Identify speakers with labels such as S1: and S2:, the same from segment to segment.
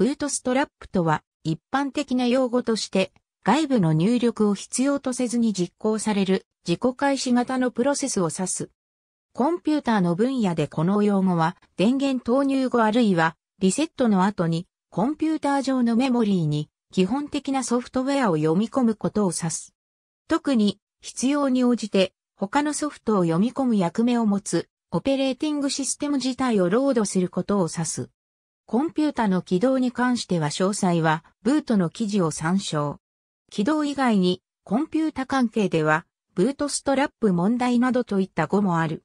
S1: ブートストラップとは一般的な用語として外部の入力を必要とせずに実行される自己開始型のプロセスを指す。コンピューターの分野でこの用語は電源投入後あるいはリセットの後にコンピューター上のメモリーに基本的なソフトウェアを読み込むことを指す。特に必要に応じて他のソフトを読み込む役目を持つオペレーティングシステム自体をロードすることを指す。コンピュータの起動に関しては詳細は、ブートの記事を参照。起動以外に、コンピュータ関係では、ブートストラップ問題などといった語もある。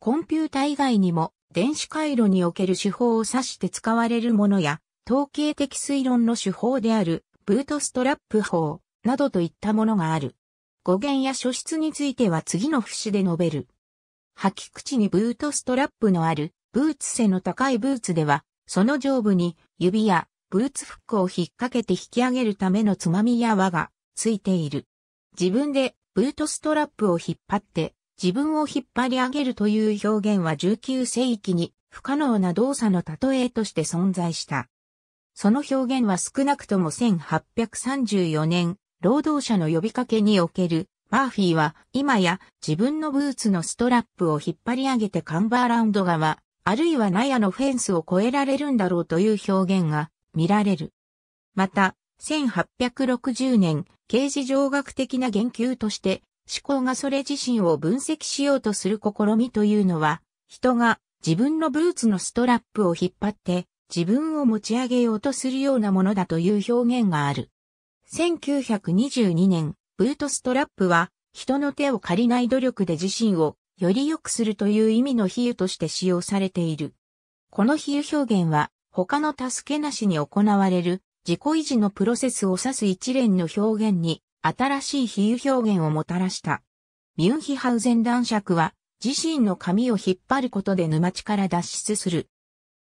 S1: コンピュータ以外にも、電子回路における手法を指して使われるものや、統計的推論の手法である、ブートストラップ法、などといったものがある。語源や書質については次の節で述べる。吐き口にブートストラップのある、ブーツ背の高いブーツでは、その上部に指やブーツフックを引っ掛けて引き上げるためのつまみや輪がついている。自分でブートストラップを引っ張って自分を引っ張り上げるという表現は19世紀に不可能な動作の例えとして存在した。その表現は少なくとも1834年、労働者の呼びかけにおけるマーフィーは今や自分のブーツのストラップを引っ張り上げてカンバーラウンド側、あるいは納屋のフェンスを越えられるんだろうという表現が見られる。また、1860年、刑事上学的な言及として、思考がそれ自身を分析しようとする試みというのは、人が自分のブーツのストラップを引っ張って自分を持ち上げようとするようなものだという表現がある。1922年、ブートストラップは人の手を借りない努力で自身をより良くするという意味の比喩として使用されている。この比喩表現は、他の助けなしに行われる自己維持のプロセスを指す一連の表現に新しい比喩表現をもたらした。ミュンヒハウゼン男爵は自身の髪を引っ張ることで沼地から脱出する。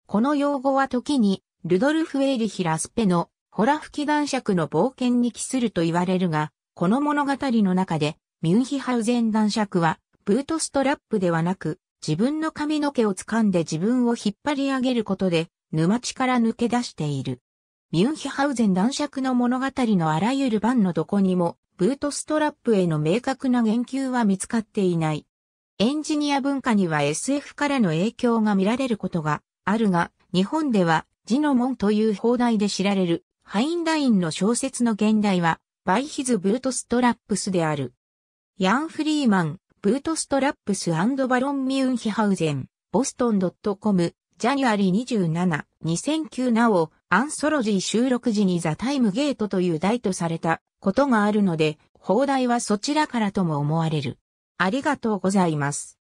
S1: この用語は時にルドルフ・エイリヒ・ラスペのホラ吹き男爵の冒険に帰すると言われるが、この物語の中でミュンヒハウゼン男爵はブートストラップではなく、自分の髪の毛を掴んで自分を引っ張り上げることで、沼地から抜け出している。ミュンヒハウゼン男爵の物語のあらゆる版のどこにも、ブートストラップへの明確な言及は見つかっていない。エンジニア文化には SF からの影響が見られることがあるが、日本では字の門という放題で知られるハインラインの小説の現代はバイヒズ・ブートストラップスである。ヤン・フリーマン、ブートストラップスバロン・ミュンヒハウゼン、ボストン .com、ジャニュアリ27、2009なお、アンソロジー収録時にザ・タイムゲートという題とされたことがあるので、放題はそちらからとも思われる。ありがとうございます。